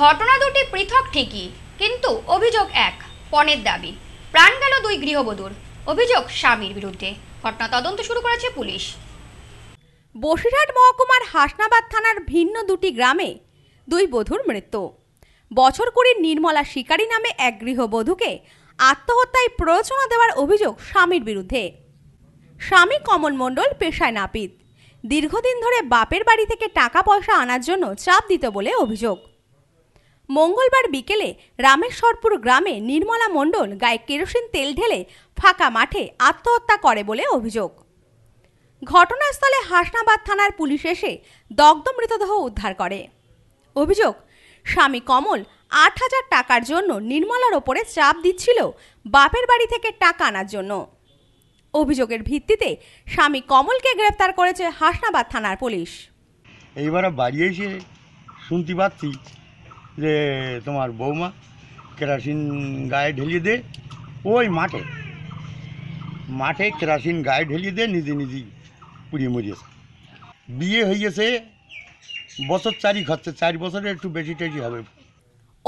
ঘটনা দুটি পৃথক ঠিকই কিন্তু অভিযোগ এক পণের দাবি প্রাণ গেল দুই গৃহবধূর অভিযোগ স্বামীর বিরুদ্ধে ঘটনা তদন্ত শুরু করেছে পুলিশ বসিরহাট মহকুমার হাসনাবাদ থানার ভিন্ন দুটি গ্রামে দুই বধূর মৃত্যু বছর কুড়ির নির্মলা শিকারী নামে এক গৃহবধূকে আত্মহত্যায় প্ররোচনা দেওয়ার অভিযোগ স্বামীর বিরুদ্ধে স্বামী কমল মণ্ডল পেশায় নাপিত দীর্ঘদিন ধরে বাপের বাড়ি থেকে টাকা পয়সা আনার জন্য চাপ দিত বলে অভিযোগ মঙ্গলবার বিকেলে রামেশ্বরপুর গ্রামে নির্মলা মণ্ডল গায়ে কেরোসিন তেল ঢেলে ফাঁকা মাঠে আত্মহত্যা করে বলে অভিযোগ ঘটনাস্থলে হাসনাবাদ থানার পুলিশ এসে দগ্ধ মৃতদেহ উদ্ধার করে অভিযোগ স্বামী কমল আট হাজার টাকার জন্য নির্মলার ওপরে চাপ দিচ্ছিল বাপের বাড়ি থেকে টাকা আনার জন্য অভিযোগের ভিত্তিতে স্বামী কমলকে গ্রেপ্তার করেছে হাসনাবাদ থানার পুলিশ এইবার বাড়ি এসে শুনতে পাচ্ছি যে তোমার বৌমা কেরাসিন গায়ে ঢেলিয়ে দে ওই মাঠে মাঠে কেরাসিন গায়ে ঢেলিয়ে দে নিজে নিজেই পুড়িয়ে মরিয়েছে বিয়ে গেছে বছর চারি খরচে চার বছরে একটু বেশি টেজি হবে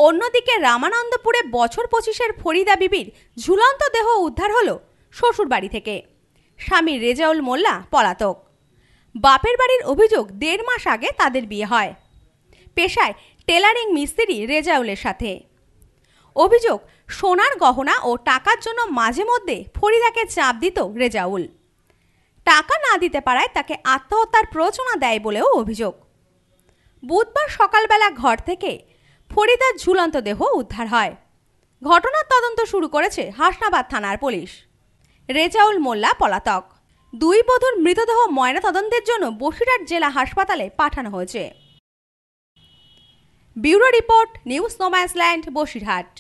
অন্যদিকে রামানন্দপুরে বছর পঁচিশের ফরিদা বিবির ঝুলন্ত দেহ উদ্ধার হলো শ্বশুর বাড়ি থেকে স্বামী রেজাউল মোল্লা পলাতক বাপের বাড়ির অভিযোগ দেড় মাস আগে তাদের বিয়ে হয় পেশায় টেলারিং মিস্ত্রি রেজাউলের সাথে অভিযোগ সোনার গহনা ও টাকার জন্য মাঝে মধ্যে ফরিদাকে চাপ দিত রেজাউল টাকা না দিতে পারায় তাকে আত্মহত্যার প্রচনা দেয় বলেও অভিযোগ বুধবার সকালবেলা ঘর থেকে ফরিদার ঝুলন্ত দেহ উদ্ধার হয় ঘটনার তদন্ত শুরু করেছে হাসনাবাদ থানার পুলিশ রেজাউল মোল্লা পলাতক দুই বধুর মৃতদেহ ময়নাতদন্তের জন্য বসিরহাট জেলা হাসপাতালে পাঠানো হয়েছে bureau report news no man's land Basirhat